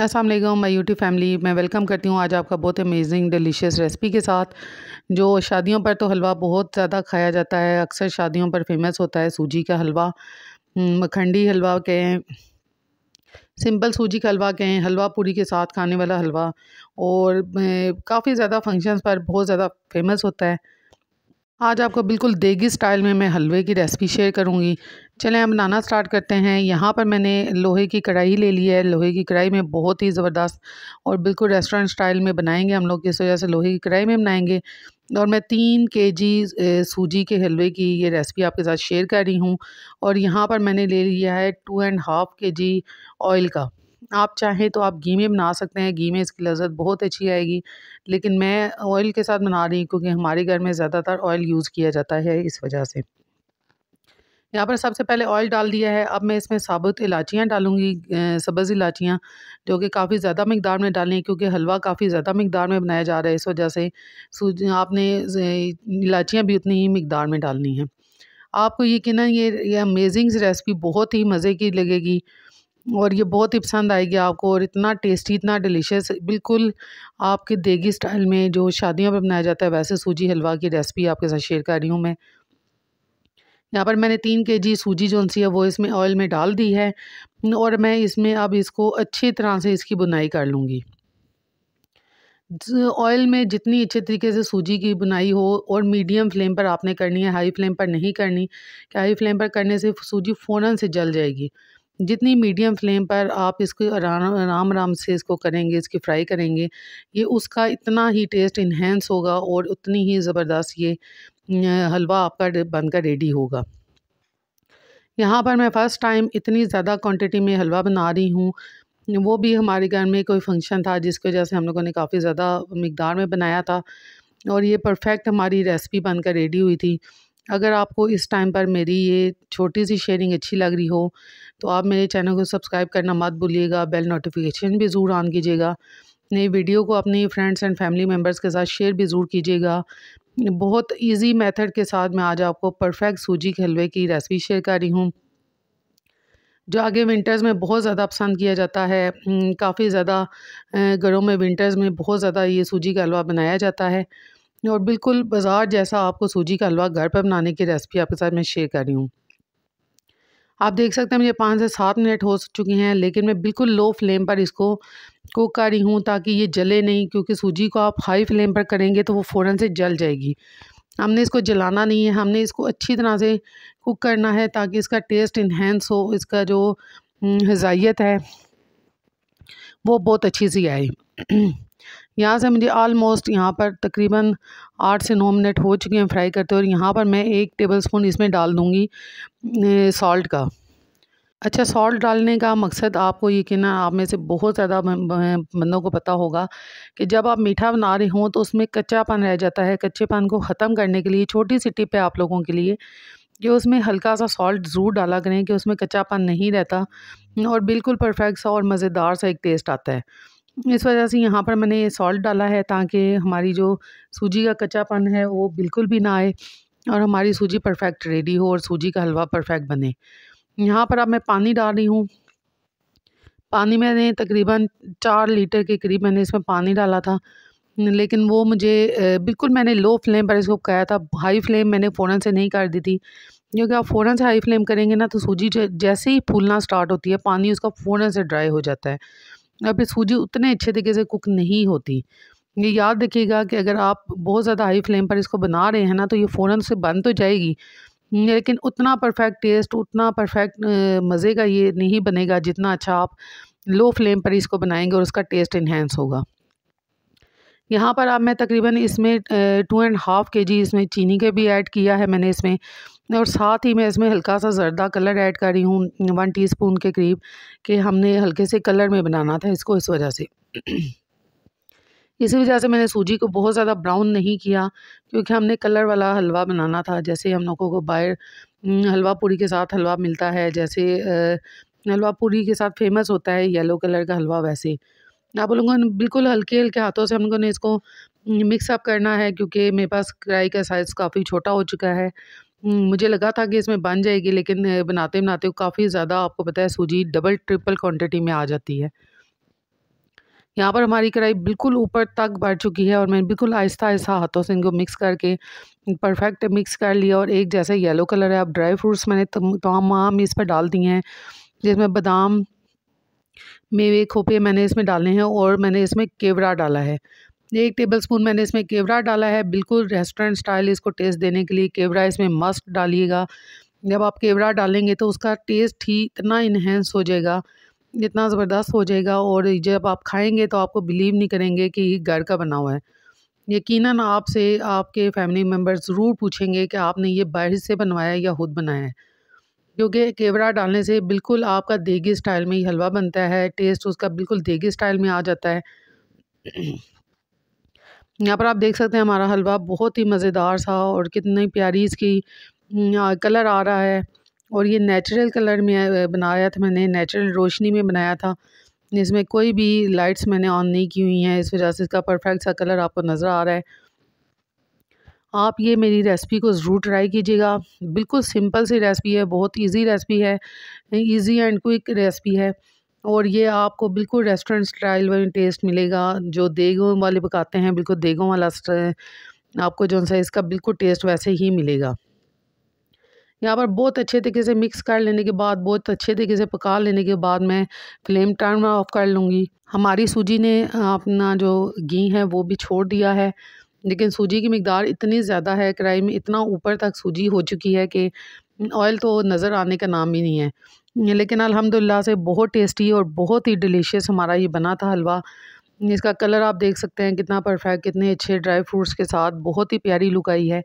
अस्सलाम वालेकुम मैं यूट्यूब फैमिली मैं वेलकम करती हूँ आज आपका बहुत अमेजिंग डिलीशियस रेसिपी के साथ जो शादियों पर तो हलवा बहुत ज़्यादा खाया जाता है अक्सर शादियों पर फेमस होता है सूजी का हलवा हम्म, मखंडी हलवा कहें सिंपल सूजी का हलवा कहें हलवा पूरी के साथ खाने वाला हलवा और काफ़ी ज़्यादा फंक्शंस पर बहुत ज़्यादा फेमस होता है आज आपको बिल्कुल देगी स्टाइल में मैं हलवे की रेसिपी शेयर करूंगी चलें हम बनाना स्टार्ट करते हैं यहाँ पर मैंने लोहे की कढ़ाई ले ली है लोहे की कढ़ाई में बहुत ही ज़बरदस्त और बिल्कुल रेस्टोरेंट स्टाइल में बनाएंगे हम लोग इस वजह से लोहे की कढ़ाई में बनाएंगे और मैं तीन के जी सूजी के हलवे की ये रेसिपी आपके साथ शेयर कर रही हूँ और यहाँ पर मैंने ले लिया है टू एंड हाफ़ के जी ऑयल का आप चाहें तो आप घी में बना सकते हैं घी में इसकी लज़त बहुत अच्छी आएगी लेकिन मैं ऑयल के साथ बना रही हूँ क्योंकि हमारे घर में ज़्यादातर ऑयल यूज़ किया जाता है इस वजह से यहाँ पर सबसे पहले ऑयल डाल दिया है अब मैं इसमें साबुत इलाचियाँ डालूँगी सब्ज़ इलाचियाँ जो कि काफ़ी ज़्यादा मकदार में डाली हैं क्योंकि हलवा काफ़ी ज़्यादा मकदार में बनाया जा रहा है इस वजह से आपने इलाचियाँ भी उतनी ही मकदार में डालनी हैं आपको यकीन ये, ये अमेजिंग रेसिपी बहुत ही मज़े की लगेगी और ये बहुत ही पसंद आएगी आपको और इतना टेस्टी इतना डिलीशियस बिल्कुल आपके देगी स्टाइल में जो शादियों पर बनाया जाता है वैसे सूजी हलवा की रेसिपी आपके साथ शेयर कर रही हूँ मैं यहाँ पर मैंने तीन के जी सूजी जो सी है वो इसमें ऑयल में डाल दी है और मैं इसमें अब इसको अच्छी तरह से इसकी बुनाई कर लूँगी ऑयल में जितनी अच्छे तरीके से सूजी की बुनाई हो और मीडियम फ्लेम पर आपने करनी है हाई फ्लेम पर नहीं करनी कि हाई फ्लेम पर करने से सूजी फ़ौरन से जल जाएगी जितनी मीडियम फ्लेम पर आप इसको आराम आराम आराम से इसको करेंगे इसकी फ्राई करेंगे ये उसका इतना ही टेस्ट इन्हेंस होगा और उतनी ही ज़बरदस्त ये हलवा आपका बनकर रेडी होगा यहाँ पर मैं फ़र्स्ट टाइम इतनी ज़्यादा क्वांटिटी में हलवा बना रही हूँ वो भी हमारे घर में कोई फंक्शन था जिसकी वजह से हम लोगों ने काफ़ी ज़्यादा मकदार में बनाया था और ये परफेक्ट हमारी रेसिपी बनकर रेडी हुई थी अगर आपको इस टाइम पर मेरी ये छोटी सी शेयरिंग अच्छी लग रही हो तो आप मेरे चैनल को सब्सक्राइब करना मत भूलिएगा बेल नोटिफिकेशन भी ज़रूर ऑन कीजिएगा नई वीडियो को अपने फ्रेंड्स एंड फैमिली मेम्बर्स के साथ शेयर भी ज़रूर कीजिएगा बहुत इजी मेथड के साथ मैं आज आपको परफेक्ट सूजी के हलवे की रेसिपी शेयर कर रही हूँ जो आगे विंटर्स में बहुत ज़्यादा पसंद किया जाता है काफ़ी ज़्यादा घरों में विंटर्स में बहुत ज़्यादा ये सूजी का हलवा बनाया जाता है और बिल्कुल बाज़ार जैसा आपको सूजी का हलवा घर पर बनाने की रेसिपी आपके साथ मैं शेयर कर रही हूँ आप देख सकते हैं मुझे पाँच से सात मिनट हो चुके हैं लेकिन मैं बिल्कुल लो फ्लेम पर इसको कुक कर रही हूँ ताकि ये जले नहीं क्योंकि सूजी को आप हाई फ्लेम पर करेंगे तो वो फ़ौरन से जल जाएगी हमने इसको जलाना नहीं है हमने इसको अच्छी तरह से कुक करना है ताकि इसका टेस्ट इन्हेंस हो इसका जो हम्म, हजाइत है वो बहुत अच्छी सी आए यहाँ से मुझे आलमोस्ट यहाँ पर तकरीबन आठ से नौ मिनट हो चुके हैं फ्राई करते और यहाँ पर मैं एक टेबल स्पून इसमें डाल दूँगी सॉल्ट का अच्छा सॉल्ट डालने का मकसद आपको ये ना आप में से बहुत ज़्यादा बंदों को पता होगा कि जब आप मीठा बना रहे हों तो उसमें कच्चापन रह जाता है कच्चेपन को ख़त्म करने के लिए छोटी सी टिप है आप लोगों के लिए कि उसमें हल्का सा सॉल्ट ज़रूर डाला करें कि उसमें कच्चापन नहीं रहता और बिल्कुल परफेक्ट सा और मज़ेदार सा एक टेस्ट आता है इस वजह से यहाँ पर मैंने सॉल्ट डाला है ताकि हमारी जो सूजी का कच्चापन है वो बिल्कुल भी ना आए और हमारी सूजी परफेक्ट रेडी हो और सूजी का हलवा परफेक्ट बने यहाँ पर अब मैं पानी डाल रही हूँ पानी मैंने तकरीबन चार लीटर के करीब मैंने इसमें पानी डाला था लेकिन वो मुझे बिल्कुल मैंने लो फ्लेम पर इसको कहा था हाई फ्लेम मैंने फ़ौरन से नहीं कर दी थी क्योंकि आप फ़ौरन से हाई फ्लेम करेंगे ना तो सूजी जैसे ही फूलना स्टार्ट होती है पानी उसका फ़ौरन से ड्राई हो जाता है यहाँ पे सूजी उतने अच्छे तरीके से कुक नहीं होती ये याद रखिएगा कि अगर आप बहुत ज़्यादा हाई फ्लेम पर इसको बना रहे हैं ना तो ये फ़ौरन से बन तो जाएगी लेकिन उतना परफेक्ट टेस्ट उतना परफेक्ट मज़े का ये नहीं बनेगा जितना अच्छा आप लो फ्लेम पर इसको बनाएंगे और उसका टेस्ट इन्हेंस होगा यहाँ पर आप मैं तकरीबन इसमें टू एंड हाफ़ के जी इसमें चीनी के भी ऐड किया है मैंने इसमें और साथ ही मैं इसमें हल्का सा जरदा कलर ऐड कर रही हूँ वन टीस्पून के करीब कि हमने हल्के से कलर में बनाना था इसको इस वजह से इसी वजह से मैंने सूजी को बहुत ज़्यादा ब्राउन नहीं किया क्योंकि हमने कलर वाला हलवा बनाना था जैसे हम लोगों को बाहर हलवा पूरी के साथ हलवा मिलता है जैसे हलवा पूरी के साथ फेमस होता है येलो कलर का हलवा वैसे आप लोगों ने बिल्कुल हल्के हल्के हाथों से हम लोगों ने इसको मिक्सअप करना है क्योंकि मेरे पास कढ़ाई का साइज़ काफ़ी छोटा हो चुका है हम्म, मुझे लगा था कि इसमें बन जाएगी लेकिन बनाते बनाते काफ़ी ज़्यादा आपको पता है सूजी डबल ट्रिपल क्वांटिटी में आ जाती है यहाँ पर हमारी कढ़ाई बिल्कुल ऊपर तक बढ़ चुकी है और मैंने बिल्कुल आहिस्ता आहिस्ता हाथों से इनको मिक्स करके परफेक्ट मिक्स कर लिया और एक जैसे येलो कलर है अब ड्राई फ्रूट्स मैंने तमाम इस पर डाल दिए हैं जिसमें बादाम मेवे खोपे मैंने इसमें डाले हैं और मैंने इसमें केवड़ा डाला है एक टेबल स्पून मैंने इसमें केवड़ा डाला है बिल्कुल रेस्टोरेंट स्टाइल इसको टेस्ट देने के लिए केवड़ा इसमें मस्ट डालिएगा जब आप केवड़ा डालेंगे तो उसका टेस्ट ही इतना इन्हेंस हो जाएगा इतना ज़बरदस्त हो जाएगा और जब आप खाएंगे तो आपको बिलीव नहीं करेंगे कि घर का बना हुआ है यकीन आपसे आपके फैमिली मेम्बर ज़रूर पूछेंगे कि आपने ये बाहर से बनवाया या खुद बनाया है क्योंकि केवड़ा डालने से बिल्कुल आपका देगी स्टाइल में ही हलवा बनता है टेस्ट उसका बिल्कुल देगी स्टाइल में आ जाता है यहाँ पर आप देख सकते हैं हमारा हलवा बहुत ही मज़ेदार सा और कितनी प्यारी इसकी हम्म, कलर आ रहा है और ये नेचुरल कलर में बनाया था मैंने नेचुरल रोशनी में बनाया था इसमें कोई भी लाइट्स मैंने ऑन नहीं की हुई हैं इस वजह से इसका परफेक्ट सा कलर आपको नज़र आ रहा है आप ये मेरी रेसिपी को ज़रूर ट्राई कीजिएगा बिल्कुल सिंपल सी रेसिपी है बहुत इजी रेसिपी है इजी एंड क्विक रेसिपी है और ये आपको बिल्कुल रेस्टोरेंट स्टाइल में टेस्ट मिलेगा जो देगों वाले पकाते हैं बिल्कुल देगों वाला आपको जो सा इसका बिल्कुल टेस्ट वैसे ही मिलेगा यहाँ पर बहुत अच्छे तरीके से मिक्स कर लेने के बाद बहुत अच्छे तरीके से पका लेने के बाद मैं फ्लेम टर्न ऑफ कर लूँगी हमारी सूजी ने अपना जो घी है वो भी छोड़ दिया है लेकिन सूजी की मकदार इतनी ज़्यादा है कढ़ाई में इतना ऊपर तक सूजी हो चुकी है कि ऑयल तो नज़र आने का नाम ही नहीं है लेकिन अल्हम्दुलिल्लाह से बहुत टेस्टी और बहुत ही डिलीशियस हमारा ये बना था हलवा इसका कलर आप देख सकते हैं कितना परफेक्ट कितने अच्छे ड्राई फ्रूट्स के साथ बहुत ही प्यारी लुक आई है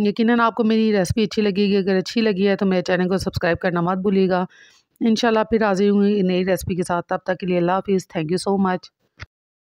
यकीन आपको मेरी रेसिपी अच्छी लगेगी अगर अच्छी लगी है तो मेरे चैनल को सब्सक्राइब करना मत भूलिएगा इन फिर हाजिर हुई नई रेसिपी के साथ तब तक के लिए अल्लाह हाफिज़ थैंक यू सो मच